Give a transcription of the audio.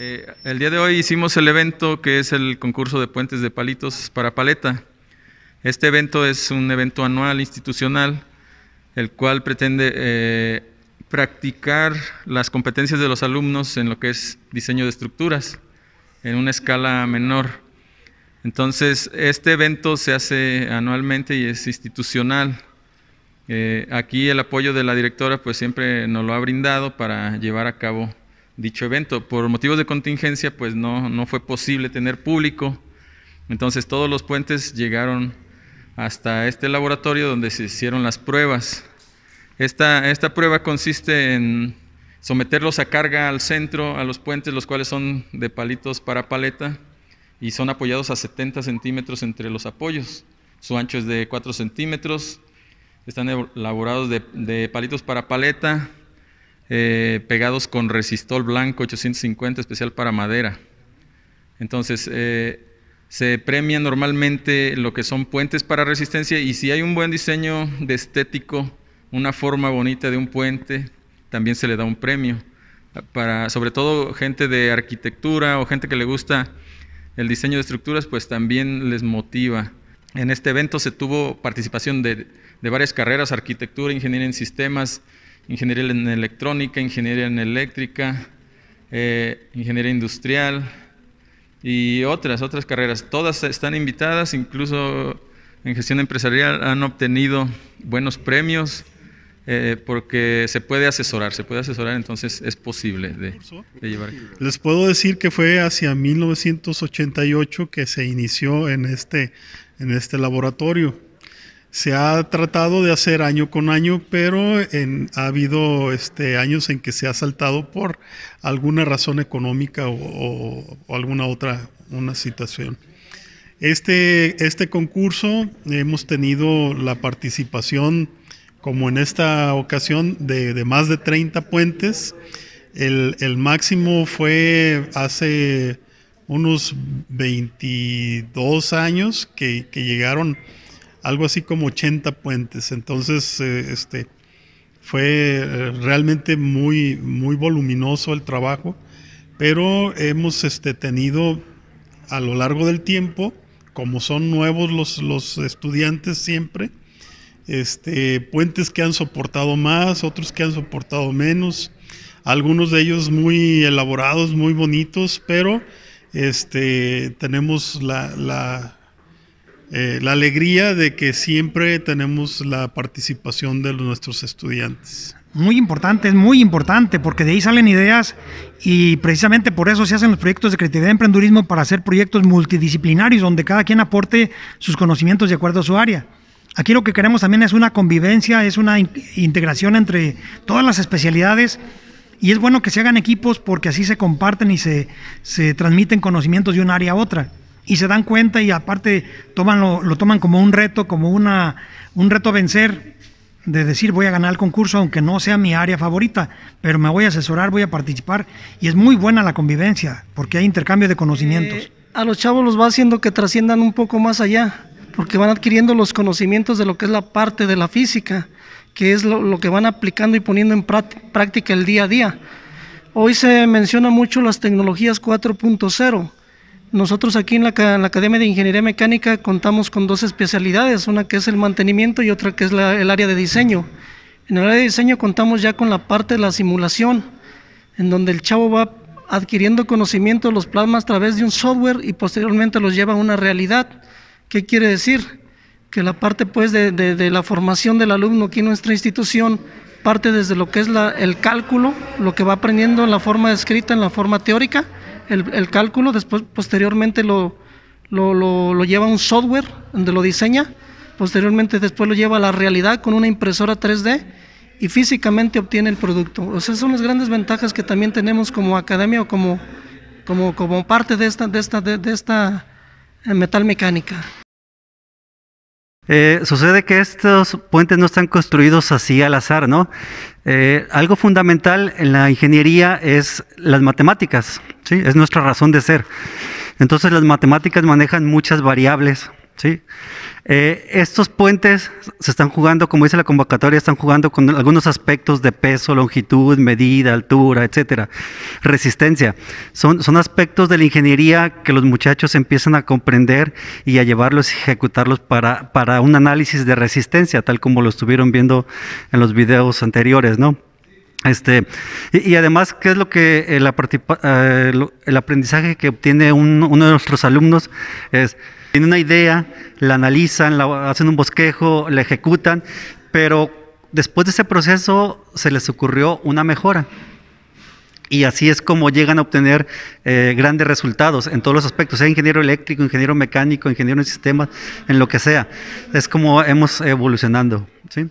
Eh, el día de hoy hicimos el evento que es el concurso de puentes de palitos para paleta. Este evento es un evento anual institucional, el cual pretende eh, practicar las competencias de los alumnos en lo que es diseño de estructuras, en una escala menor. Entonces, este evento se hace anualmente y es institucional. Eh, aquí el apoyo de la directora pues siempre nos lo ha brindado para llevar a cabo dicho evento. Por motivos de contingencia, pues no, no fue posible tener público. Entonces todos los puentes llegaron hasta este laboratorio donde se hicieron las pruebas. Esta, esta prueba consiste en someterlos a carga al centro, a los puentes, los cuales son de palitos para paleta y son apoyados a 70 centímetros entre los apoyos. Su ancho es de 4 centímetros, están elaborados de, de palitos para paleta, eh, pegados con resistol blanco 850 especial para madera. Entonces, eh, se premia normalmente lo que son puentes para resistencia y si hay un buen diseño de estético, una forma bonita de un puente, también se le da un premio. Para, sobre todo gente de arquitectura o gente que le gusta el diseño de estructuras, pues también les motiva. En este evento se tuvo participación de, de varias carreras, arquitectura, ingeniería en sistemas, ingeniería en electrónica, ingeniería en eléctrica, eh, ingeniería industrial y otras, otras carreras. Todas están invitadas, incluso en gestión empresarial han obtenido buenos premios eh, porque se puede asesorar, se puede asesorar, entonces es posible de, llevar. Les puedo decir que fue hacia 1988 que se inició en este, en este laboratorio se ha tratado de hacer año con año, pero en, ha habido este, años en que se ha saltado por alguna razón económica o, alguna otra una situación. Este, este concurso hemos tenido la participación, como en esta ocasión, de, más de 30 puentes. El, máximo fue hace unos 22 años que llegaron algo así como 80 puentes. Entonces, eh, este, fue eh, realmente muy, muy voluminoso el trabajo, pero hemos este, tenido a lo largo del tiempo, como son nuevos los, los estudiantes siempre, este, puentes que han soportado más, otros que han soportado menos, algunos de ellos muy elaborados, muy bonitos, pero este, tenemos la eh, la alegría de que siempre tenemos la participación de nuestros estudiantes. Muy importante, es muy importante, porque de ahí salen ideas y precisamente por eso se hacen los proyectos de creatividad y emprendurismo para hacer proyectos multidisciplinarios donde cada quien aporte sus conocimientos de acuerdo a su área. Aquí lo que queremos también es una convivencia, es una integración entre todas las especialidades y es bueno que se hagan equipos porque así se comparten y se, se transmiten conocimientos de un área a otra y se dan cuenta y aparte toman lo, toman como un reto, como una, un reto a vencer, de decir voy a ganar el concurso, aunque no sea mi área favorita, pero me voy a asesorar, voy a participar y es muy buena la convivencia porque hay intercambio de conocimientos. Eh, a los chavos los va haciendo que trasciendan un poco más allá, porque van adquiriendo los conocimientos de lo que es la parte de la física, que es lo, lo que van aplicando y poniendo en práctica el día a día. Hoy se menciona mucho las tecnologías 4.0 nosotros aquí en la, Academia de Ingeniería Mecánica contamos con dos especialidades, una que es el mantenimiento y otra que es el área de diseño. En el área de diseño contamos ya con la parte de la simulación, en donde el chavo va adquiriendo conocimiento de los plasmas a través de un software y posteriormente los lleva a una realidad. ¿Qué quiere decir? Que la parte pues de la formación del alumno aquí en nuestra institución parte desde lo que es el cálculo, lo que va aprendiendo en la forma escrita, en la forma teórica, el, cálculo, después posteriormente lo, lleva a un software donde lo diseña, posteriormente después lo lleva a la realidad con una impresora 3D y físicamente obtiene el producto. O sea, son las grandes ventajas que también tenemos como academia o como, como, parte de esta, de esta, de, de esta eh, metal mecánica. Eh, sucede que estos puentes no están construidos así al azar, ¿no? Eh, algo fundamental en la ingeniería es las matemáticas, ¿sí? Es nuestra razón de ser. Entonces las matemáticas manejan muchas variables ¿sí? Eh, estos puentes se están jugando, como dice la convocatoria, están jugando con algunos aspectos de peso, longitud, medida, altura, etcétera, resistencia. Son, son aspectos de la ingeniería que los muchachos empiezan a comprender y a llevarlos y ejecutarlos para, un análisis de resistencia, tal como lo estuvieron viendo en los videos anteriores, ¿no? Este, y, además, ¿qué es lo que eh, eh, el, aprendizaje que obtiene uno de nuestros alumnos? Es tienen una idea, la analizan, la, hacen un bosquejo, la ejecutan, pero después de ese proceso se les ocurrió una mejora. Y así es como llegan a obtener eh, grandes resultados en todos los aspectos, sea ingeniero eléctrico, ingeniero mecánico, ingeniero en sistemas, en lo que sea. Es como hemos evolucionando. ¿sí?